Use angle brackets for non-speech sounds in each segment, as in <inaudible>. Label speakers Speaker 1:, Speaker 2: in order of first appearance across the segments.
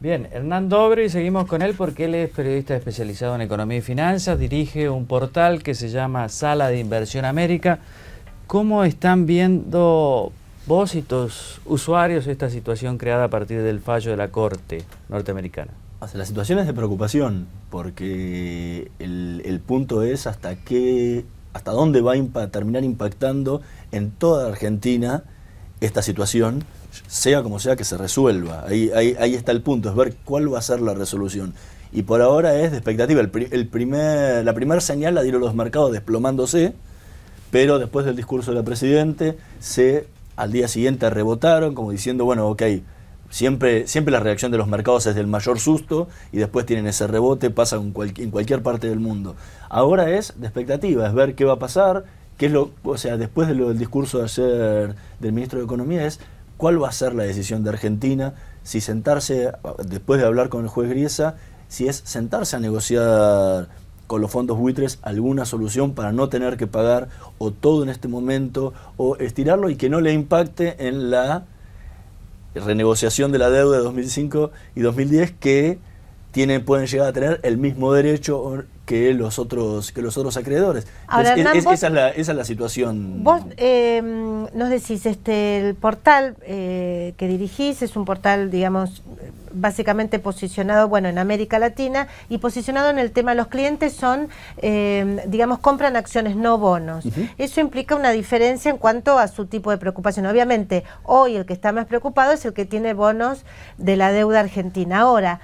Speaker 1: Bien, Hernán Dobre, y seguimos con él porque él es periodista especializado en economía y finanzas, dirige un portal que se llama Sala de Inversión América. ¿Cómo están viendo vos y tus usuarios esta situación creada a partir del fallo de la Corte norteamericana? la
Speaker 2: situación es de preocupación, porque el, punto es hasta qué, hasta dónde va a terminar impactando en toda Argentina esta situación sea como sea que se resuelva. Ahí, ahí, está el punto, es ver cuál va a ser la resolución. Y por ahora es de expectativa. El, primer, la primera señal la dieron los mercados desplomándose, pero después del discurso de la Presidente, se al día siguiente rebotaron, como diciendo, bueno, ok, siempre, siempre la reacción de los mercados es del mayor susto y después tienen ese rebote, pasa en, en cualquier parte del mundo. Ahora es de expectativa, es ver qué va a pasar, qué es lo, o sea, después del discurso de ayer del ministro de Economía es cuál va a ser la decisión de Argentina, si sentarse, después de hablar con el juez Griesa, si es sentarse a negociar con los fondos buitres alguna solución para no tener que pagar o todo en este momento, o estirarlo y que no le impacte en la renegociación de la deuda de 2005 y 2010 que tienen, pueden llegar a tener el mismo derecho que los otros, que los otros acreedores. esa, es la, situación. Vos
Speaker 3: em, nos decís, este, el portal eh, que dirigís es un portal, digamos, básicamente posicionado, bueno, en América Latina y posicionado en el tema, los clientes son, em, digamos, compran acciones, no bonos. Eso implica una diferencia en cuanto a su tipo de preocupación. Obviamente, hoy el que está más preocupado es el que tiene bonos de la deuda argentina. Ahora,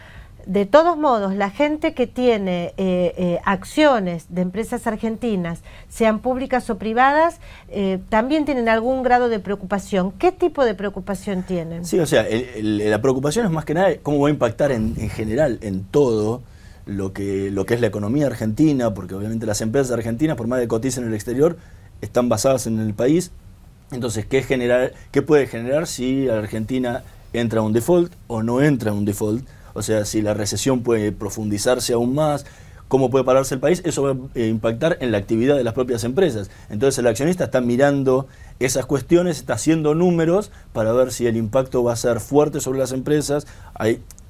Speaker 3: de todos modos, la gente que tiene eh, eh, acciones de empresas argentinas, sean públicas o privadas, eh, también tienen algún grado de preocupación. ¿Qué tipo de preocupación tienen? Sí,
Speaker 2: o sea, la preocupación es más que nada cómo va a impactar en, general, en todo, lo que, lo que es la economía argentina, porque obviamente las empresas argentinas, por más de cotizan en el exterior, están basadas en el país. Entonces, ¿qué, generar, qué puede generar si Argentina entra a un default o no entra a un default? O sea, si la recesión puede profundizarse aún más, cómo puede pararse el país, eso va a eh, impactar en la actividad de las propias empresas. Entonces el accionista está mirando esas cuestiones, está haciendo números para ver si el impacto va a ser fuerte sobre las empresas.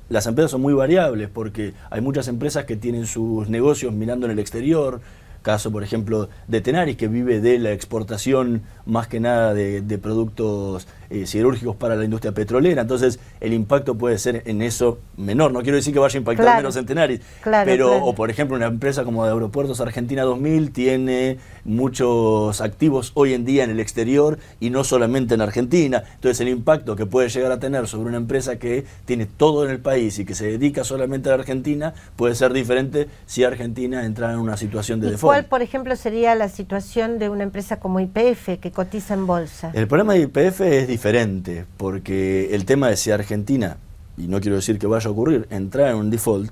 Speaker 2: las empresas son muy variables porque hay muchas empresas que tienen sus negocios mirando en el exterior, Caso, por ejemplo, de Tenaris, que vive de la exportación más que nada de, productos cirúrgicos eh, para la industria petrolera. Entonces, el impacto puede ser en eso menor. No quiero decir que vaya a impactar menos en Tenaris, pero, o por ejemplo, una empresa como de Aeropuertos Argentina 2000 tiene muchos activos hoy en día en el exterior y no solamente en Argentina. Entonces, el impacto que puede llegar a tener sobre una empresa que tiene todo en el país y que se dedica solamente a la Argentina puede ser diferente si Argentina entra en una situación de default. ¿Cuál,
Speaker 3: por ejemplo, sería la situación de una empresa como IPF que cotiza en bolsa? El
Speaker 2: problema de IPF es diferente, porque el tema de si Argentina, y no quiero decir que vaya a ocurrir, entrar en un default,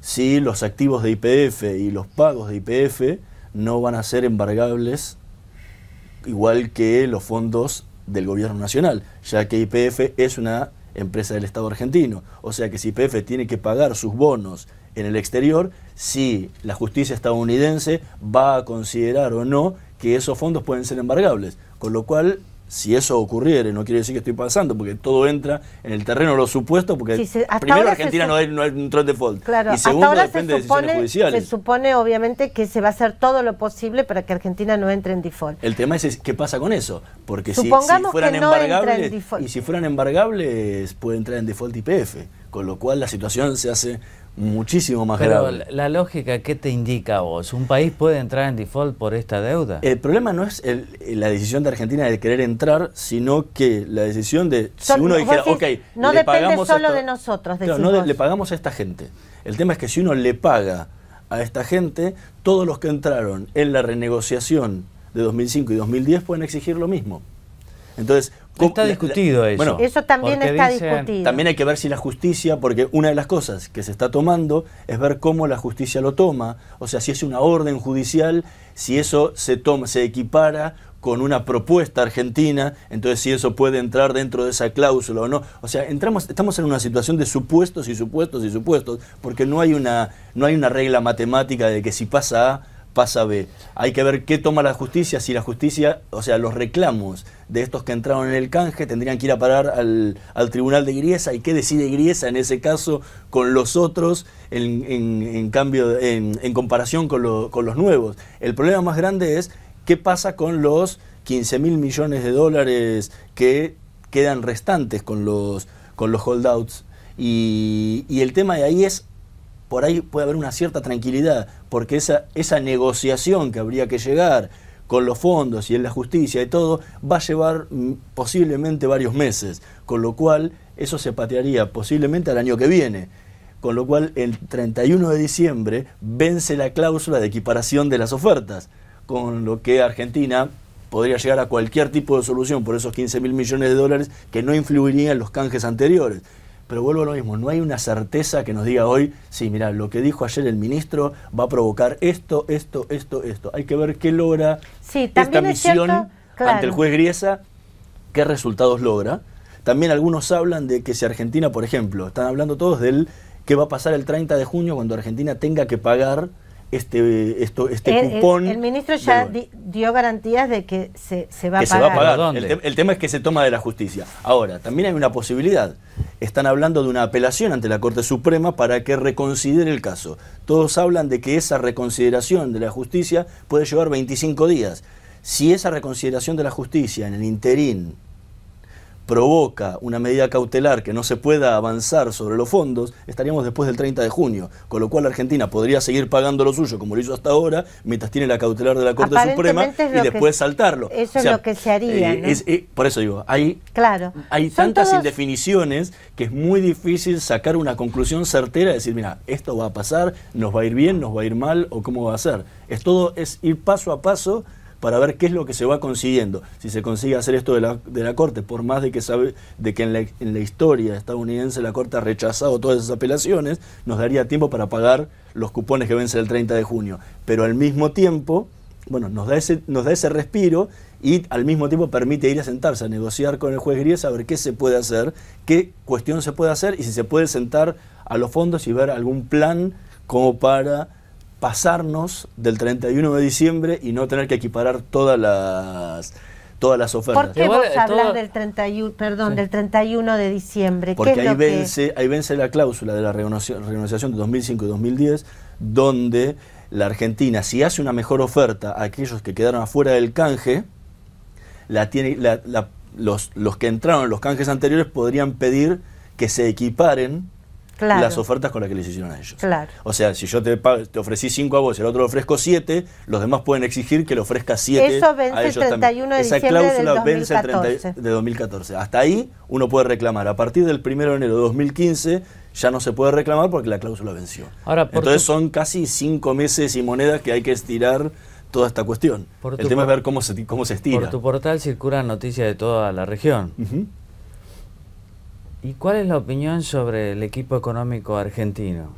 Speaker 2: si los activos de IPF y los pagos de IPF no van a ser embargables igual que los fondos del gobierno nacional, ya que IPF es una empresa del Estado argentino. O sea que si IPF tiene que pagar sus bonos en el exterior si la justicia estadounidense va a considerar o no que esos fondos pueden ser embargables. Con lo cual, si eso ocurriere, no quiere decir que estoy pasando, porque todo entra en el terreno lo supuesto, porque primero Argentina no, entra en default.
Speaker 3: y segundo, supone, de decisiones judiciales. Se supone, obviamente, que se va a hacer todo lo posible para que Argentina no entre en default.
Speaker 2: El tema es qué pasa con eso, porque si, fueran embargables, y si fueran embargables, puede entrar en default IPF, con lo cual la situación se hace muchísimo más grave.
Speaker 1: Pero la lógica, que te indica vos? ¿Un país puede entrar en default por esta deuda?
Speaker 2: El problema no es el, eh, la decisión de Argentina de querer entrar, sino que la decisión de si uno dijera, ok, no le depende pagamos solo de
Speaker 3: nosotros. no
Speaker 2: le pagamos a esta gente. El tema es que si uno le paga a esta gente, todos los que entraron en la renegociación de 2005 y 2010 pueden exigir lo mismo. Entonces, Está discutido eso. eso también está discutido. También hay que ver si la justicia, porque una de las cosas que se está tomando es ver cómo la justicia lo toma. O sea, si es una orden judicial, si eso se toma, se equipara con una propuesta argentina, entonces si eso puede entrar dentro de esa cláusula o no. O sea, entramos, estamos en una situación de supuestos y supuestos y supuestos, porque no hay una, no hay una regla matemática de que si pasa A pasa B. Hay que ver qué toma la justicia, si la justicia, o sea, los reclamos de estos que entraron en el canje tendrían que ir a parar al, tribunal de Griesa y qué decide Griesa en ese caso con los otros en, cambio, en, comparación con, los nuevos. El problema más grande es qué pasa con los 15 mil millones de dólares que quedan restantes con los, con los holdouts. y el tema de ahí es por ahí puede haber una cierta tranquilidad, porque esa, esa negociación que habría que llegar con los fondos y en la justicia y todo, va a llevar mm, posiblemente varios meses, con lo cual eso se patearía posiblemente al año que viene. Con lo cual el 31 de diciembre vence la cláusula de equiparación de las ofertas, con lo que Argentina podría llegar a cualquier tipo de solución por esos 15 mil millones de dólares que no influirían en los canjes anteriores. Pero vuelvo a lo mismo, no hay una certeza que nos diga hoy, sí, mira, lo que dijo ayer el ministro va a provocar esto, esto, esto, esto. Hay que ver qué logra
Speaker 3: esta misión ante el juez
Speaker 2: Griesa, qué resultados logra. También algunos hablan de que si Argentina, por ejemplo, están hablando todos del qué va a pasar el 30 de junio cuando Argentina tenga que pagar este, este el, cupón. El,
Speaker 3: ministro ya dio garantías de que se, va a pagar. El,
Speaker 2: el, tema es que se toma de la justicia. Ahora, también hay una posibilidad. Están hablando de una apelación ante la Corte Suprema para que reconsidere el caso. Todos hablan de que esa reconsideración de la justicia puede llevar 25 días. Si esa reconsideración de la justicia en el interín provoca una medida cautelar que no se pueda avanzar sobre los fondos, estaríamos después del 30 de junio, con lo cual la Argentina podría seguir pagando lo suyo como lo hizo hasta ahora, mientras tiene la cautelar de la Corte Suprema y después saltarlo. Eso es lo que
Speaker 3: se haría. Eh,
Speaker 2: eh, por eso digo, hay, claro. hay tantas indefiniciones que es muy difícil sacar una conclusión certera, y decir, mira, esto va a pasar, nos va a ir bien, nos va a ir mal o cómo va a ser. Es todo, es ir paso a paso para ver qué es lo que se va consiguiendo. Si se consigue hacer esto de la, Corte, por más de que, sabe, de que en, la, historia estadounidense la Corte ha rechazado todas esas apelaciones, nos daría tiempo para pagar los cupones que vence el 30 de junio. Pero al mismo tiempo, bueno, nos da ese, nos da ese respiro y al mismo tiempo permite ir a sentarse a negociar con el juez Gries a ver qué se puede hacer, qué cuestión se puede hacer y si se puede sentar a los fondos y ver algún plan como para pasarnos del 31 de diciembre y no tener que equiparar todas las todas las ofertas. ¿Por qué vos eh,
Speaker 3: del 31, perdón, del 31 de diciembre? Porque ahí, vence,
Speaker 2: ahí vence la cláusula de la renegociación de 2005 y 2010, donde la Argentina, si hace una mejor oferta a aquellos que quedaron afuera del canje, la tiene, los, los que entraron en los canjes anteriores podrían pedir que se equiparen las ofertas con las que les hicieron a ellos. O sea, si yo te, ofrecí cinco a vos y el otro le ofrezco siete, los demás pueden exigir que le ofrezca siete. Eso vence el 31 de Esa cláusula 2014. vence el de 2014. Hasta ahí uno puede reclamar. A partir del 1 de enero de 2015 ya no se puede reclamar porque la cláusula venció. Entonces son casi cinco meses y monedas que hay que estirar toda esta cuestión. el tema es ver cómo se, cómo se estira. Por tu
Speaker 1: portal circulan noticias de toda la región. ¿Y cuál es la opinión sobre el equipo económico argentino?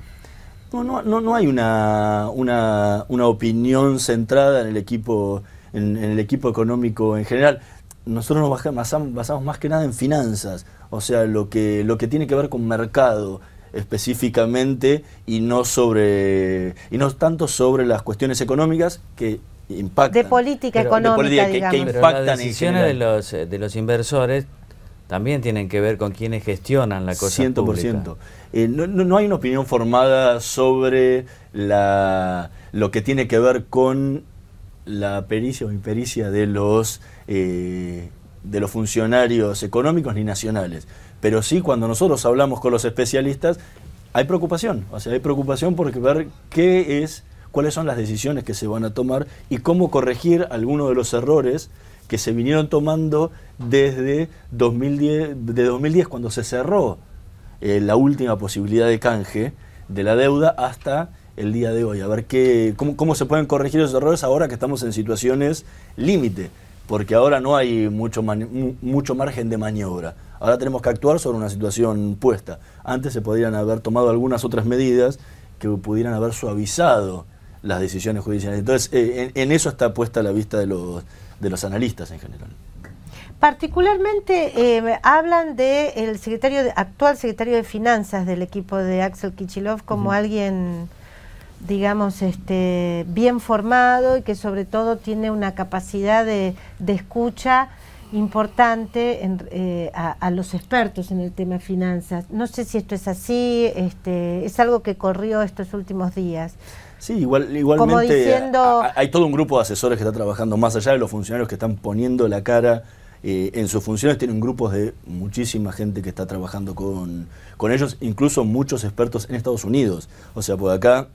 Speaker 2: No, no, no, hay una, una, opinión centrada en el equipo, en, el equipo económico en general nosotros nos basamos, más que nada en finanzas, o sea, lo que, lo que tiene que ver con mercado específicamente y no sobre y no tanto sobre las cuestiones económicas que impactan de política económica digamos. Que, impactan las decisiones
Speaker 1: de los de los inversores también tienen que ver con quienes gestionan la cosa 100%. pública. Eh, no, hay una opinión formada
Speaker 2: sobre lo que tiene que ver con la pericia o impericia de los, eh, de los funcionarios económicos ni nacionales. Pero sí, cuando nosotros hablamos con los especialistas, hay preocupación. O sea, hay preocupación por ver qué es, cuáles son las decisiones que se van a tomar y cómo corregir algunos de los errores que se vinieron tomando desde 2010, de 2010 cuando se cerró eh, la última posibilidad de canje de la deuda hasta el día de hoy. A ver qué, cómo, se pueden corregir esos errores ahora que estamos en situaciones límite, porque ahora no hay mucho, mucho margen de maniobra. Ahora tenemos que actuar sobre una situación puesta. Antes se podrían haber tomado algunas otras medidas que pudieran haber suavizado las decisiones judiciales. Entonces, eh, en, eso está puesta la vista de los, de los analistas en general.
Speaker 3: Particularmente eh, hablan del secretario actual secretario de Finanzas del equipo de Axel Kichilov como alguien, digamos, este, bien formado y que sobre todo tiene una capacidad de, de escucha importante eh, a, los expertos en el tema de finanzas. No sé si esto es así, este, es algo que corrió estos últimos días.
Speaker 2: Sí, igual, igualmente hay todo un grupo de asesores que está trabajando más allá de los funcionarios que están poniendo la cara eh, en sus funciones tienen grupos de muchísima gente que está trabajando con, con ellos, incluso muchos expertos en Estados Unidos. O sea, por acá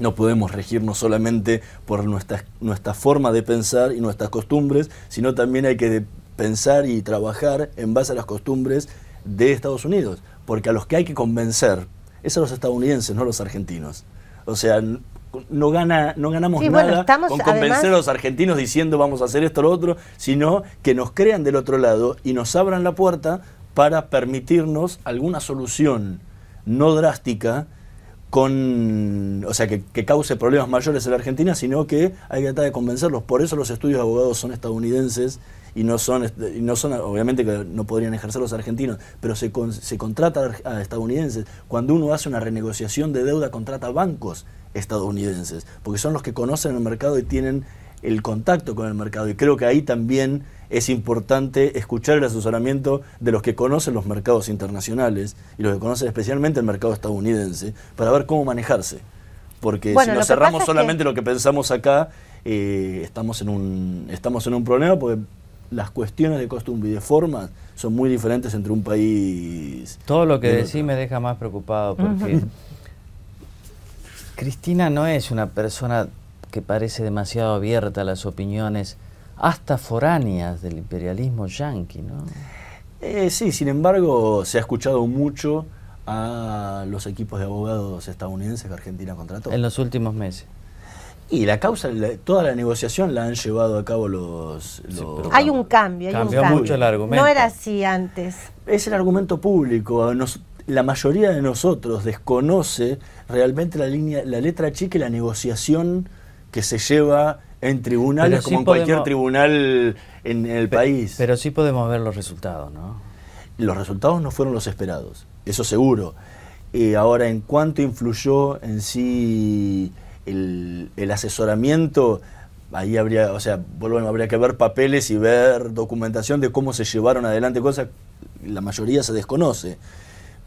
Speaker 2: no podemos regirnos solamente por nuestra, nuestra forma de pensar y nuestras costumbres, sino también hay que pensar y trabajar en base a las costumbres de Estados Unidos, porque a los que hay que convencer es a los estadounidenses, no a los argentinos. O sea, no, no ganamos nada con convencer a los argentinos diciendo vamos a hacer esto o lo otro, sino que nos crean del otro lado y nos abran la puerta para permitirnos alguna solución no drástica, con, o sea, que, cause problemas mayores en la Argentina, sino que hay que tratar de convencerlos. Por eso los estudios de abogados son estadounidenses y no son, este, no son obviamente que no podrían ejercer los argentinos, pero se, se contrata a estadounidenses. Cuando uno hace una renegociación de deuda, contrata bancos estadounidenses, porque son los que conocen el mercado y tienen el contacto con el mercado. Y creo que ahí también es importante escuchar el asesoramiento de los que conocen los mercados internacionales y los que conocen especialmente el mercado estadounidense para ver cómo manejarse. Porque si nos cerramos solamente lo que pensamos acá, eh, estamos, en un, estamos en un problema porque las cuestiones de costumbre y de forma son muy diferentes entre un
Speaker 1: país... Todo lo que decís me deja más preocupado porque... Cristina no es una persona que parece demasiado abierta a las opiniones hasta foráneas del imperialismo yanqui, ¿no? Eh, sí, sin
Speaker 2: embargo, se ha escuchado mucho a los equipos de abogados estadounidenses que Argentina contrató. En
Speaker 1: los últimos meses.
Speaker 2: Y la causa, toda la negociación la han llevado a cabo los... hay
Speaker 3: un cambio, hay un cambio. mucho el argumento. No era así antes.
Speaker 2: Es el argumento público. la mayoría de nosotros desconoce realmente la, línea, la letra chica y la negociación que se lleva en tribunales como en cualquier tribunal en, el país. Pero sí podemos ver los resultados, ¿no? Los resultados no fueron los esperados, eso seguro. Eh, ahora, ¿en cuánto influyó en sí el, asesoramiento? Ahí habría, o sea, habría que ver papeles y ver documentación de cómo se llevaron adelante cosas, la mayoría se desconoce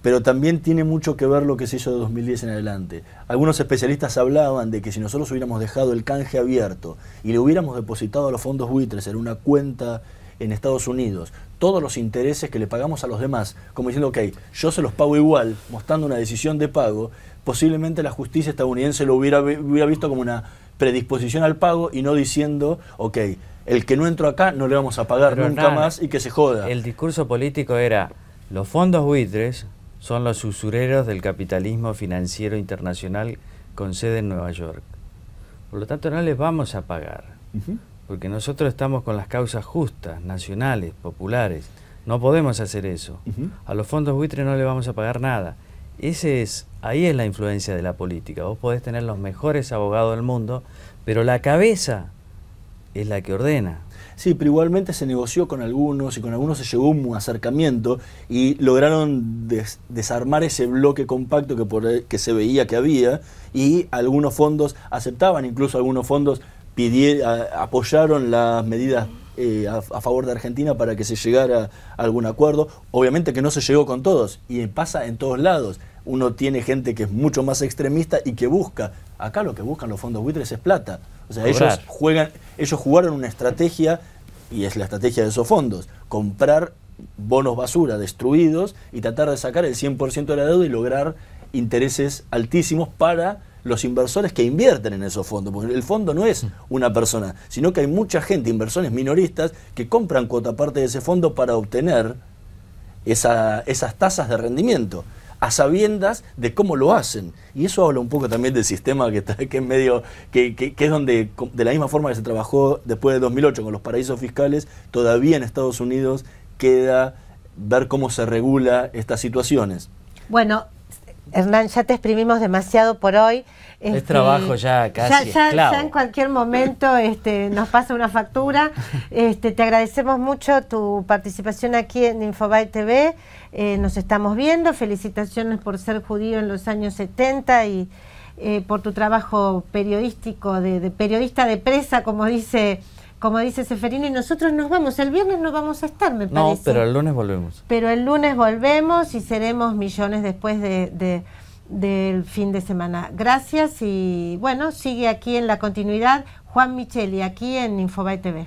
Speaker 2: pero también tiene mucho que ver lo que se hizo de 2010 en adelante. Algunos especialistas hablaban de que si nosotros hubiéramos dejado el canje abierto y le hubiéramos depositado a los fondos buitres en una cuenta en Estados Unidos todos los intereses que le pagamos a los demás, como diciendo, ok, yo se los pago igual, mostrando una decisión de pago, posiblemente la justicia estadounidense lo hubiera, visto como una predisposición al pago y no diciendo, ok,
Speaker 1: el que no entró acá no le vamos a pagar nunca más y que se joda. El discurso político era, los fondos buitres son los usureros del capitalismo financiero internacional con sede en Nueva York. Por lo tanto, no les vamos a pagar, porque nosotros estamos con las causas justas, nacionales, populares. No podemos hacer eso. A los fondos buitres no le vamos a pagar nada. Ese es, ahí es la influencia de la política. Vos podés tener los mejores abogados del mundo, pero la cabeza es la que ordena.
Speaker 2: Sí, pero igualmente se negoció con algunos y con algunos se llegó a un acercamiento y lograron desarmar ese bloque compacto que, que se veía que había y algunos fondos aceptaban, incluso algunos fondos apoyaron las medidas eh, a, favor de Argentina para que se llegara a algún acuerdo. Obviamente que no se llegó con todos y pasa en todos lados uno tiene gente que es mucho más extremista y que busca. Acá lo que buscan los fondos buitres es plata. O sea, ellos juegan, ellos jugaron una estrategia, y es la estrategia de esos fondos, comprar bonos basura destruidos y tratar de sacar el 100% de la deuda y lograr intereses altísimos para los inversores que invierten en esos fondos, porque el fondo no es mm. una persona, sino que hay mucha gente, inversores minoristas, que compran cuota parte de ese fondo para obtener esas tasas de rendimiento a sabiendas de cómo lo hacen. Y eso habla un poco también del sistema que, que es medio, que, es donde, de la misma forma que se trabajó después de 2008 con los paraísos fiscales, todavía en Estados Unidos queda ver cómo se regula estas situaciones.
Speaker 3: Bueno, Hernán, ya te exprimimos demasiado por hoy. es este, trabajo ya casi. Ya, en cualquier momento este, nos pasa una factura. <laughs> Este, te agradecemos mucho tu participación aquí en Infobay TV. Eh, nos estamos viendo. Felicitaciones por ser judío en los años 70 y eh, por tu trabajo periodístico, de, de periodista de presa, como dice como dice Seferino, y nosotros nos vamos. El viernes no vamos a estar, me parece. No, pero el
Speaker 1: lunes volvemos.
Speaker 3: Pero el lunes volvemos y seremos millones después del fin de semana. Gracias y bueno, sigue aquí en la continuidad Juan Micheli, aquí en Infobay TV.